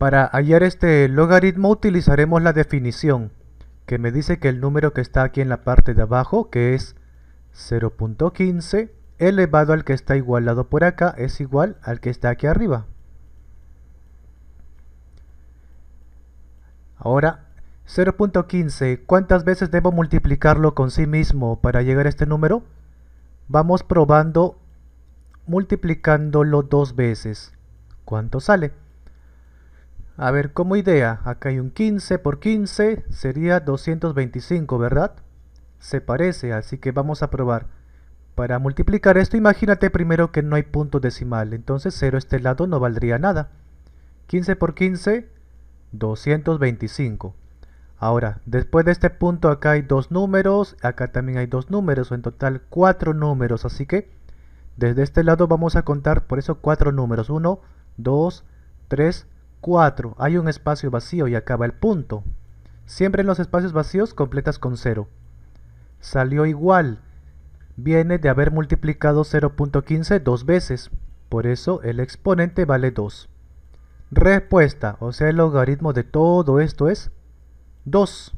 Para hallar este logaritmo utilizaremos la definición, que me dice que el número que está aquí en la parte de abajo, que es 0.15, elevado al que está igualado por acá, es igual al que está aquí arriba. Ahora, 0.15, ¿cuántas veces debo multiplicarlo con sí mismo para llegar a este número? Vamos probando multiplicándolo dos veces. ¿Cuánto sale? A ver, como idea, acá hay un 15 por 15, sería 225, ¿verdad? Se parece, así que vamos a probar. Para multiplicar esto, imagínate primero que no hay punto decimal, entonces 0 este lado no valdría nada. 15 por 15, 225. Ahora, después de este punto acá hay dos números, acá también hay dos números, en total cuatro números, así que desde este lado vamos a contar por eso cuatro números, 1, 2, 3, 4. Hay un espacio vacío y acaba el punto. Siempre en los espacios vacíos completas con 0. Salió igual. Viene de haber multiplicado 0.15 dos veces. Por eso el exponente vale 2. Respuesta, o sea el logaritmo de todo esto es 2.